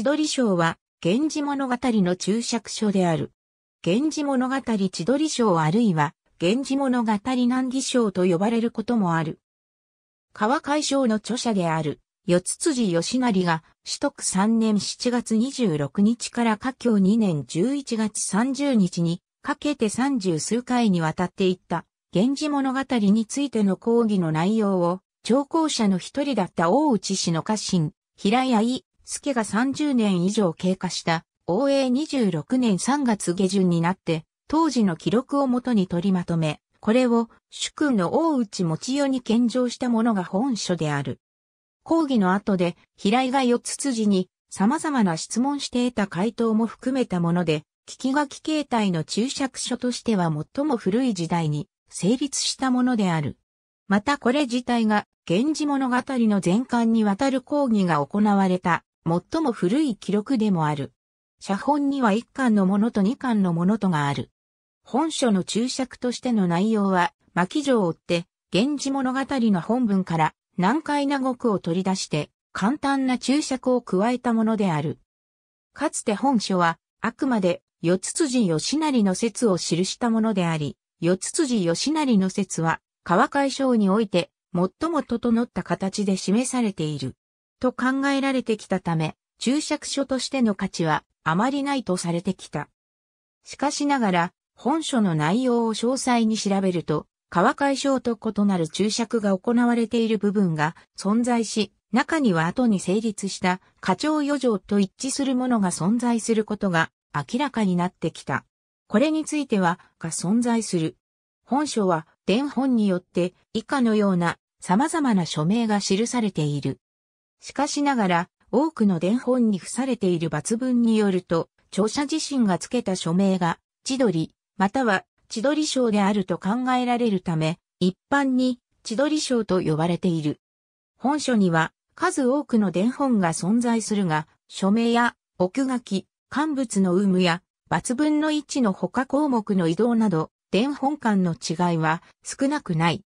千鳥賞は、源氏物語の注釈書である。源氏物語千鳥賞あるいは、源氏物語難儀賞と呼ばれることもある。川海賞の著者である、四辻義成が、取得3年7月26日から下境2年11月30日に、かけて三十数回にわたっていった、源氏物語についての講義の内容を、聴講者の一人だった大内氏の家臣、平井助が30年以上経過した応永26年3月下旬になって、当時の記録をもとに取りまとめ、これを主君の大内持世に献上したものが本書である。講義の後で、平井が四つ辻に様々な質問して得た回答も含めたもので、聞き書き形態の注釈書としては最も古い時代に成立したものである。またこれ自体が、源氏物語の全巻にわたる講義が行われた最も古い記録でもある。写本には1巻のものと2巻のものとがある。本書の注釈としての内容は、巻城を追って、源氏物語の本文から難解な語句を取り出して、簡単な注釈を加えたものである。かつて本書は、あくまで、四つ辻義成の説を記したものであり、四つ辻義成の説は、川海省において、最も整った形で示されている。と考えられてきたため、注釈書としての価値はあまりないとされてきた。しかしながら、本書の内容を詳細に調べると、川解消と異なる注釈が行われている部分が存在し、中には後に成立した課長余剰と一致するものが存在することが明らかになってきた。これについては、が存在する。本書は、伝本によって以下のような様々な署名が記されている。しかしながら、多くの伝本に付されている抜文によると、著者自身が付けた署名が、千鳥、または千鳥賞であると考えられるため、一般に千鳥賞と呼ばれている。本書には数多くの伝本が存在するが、署名や奥書き、乾物の有無や抜分の位置の他項目の移動など、伝本間の違いは少なくない。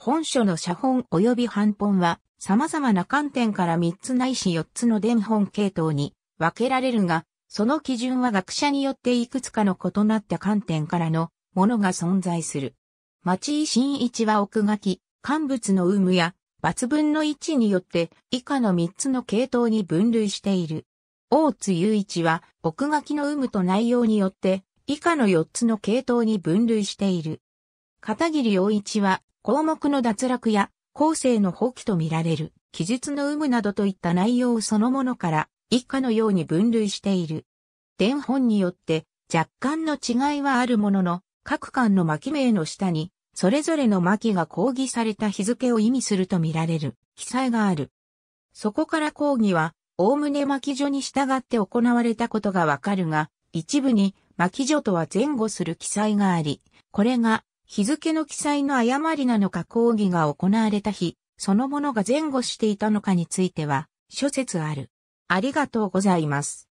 本書の写本及び版本は、様々な観点から3つないし4つの伝本系統に分けられるが、その基準は学者によっていくつかの異なった観点からのものが存在する。町井新一は奥書き、乾物の有無や抜分の位置によって以下の3つの系統に分類している。大津雄一は奥書きの有無と内容によって以下の4つの系統に分類している。片桐洋一は項目の脱落や、後世の放棄とみられる、記述の有無などといった内容そのものから、以下のように分類している。伝本によって、若干の違いはあるものの、各巻の巻名の下に、それぞれの巻が講義された日付を意味するとみられる、記載がある。そこから講義は、おおむね巻所に従って行われたことがわかるが、一部に巻所とは前後する記載があり、これが日付の記載の誤りなのか講義が行われた日、そのものが前後していたのかについては、諸説ある。ありがとうございます。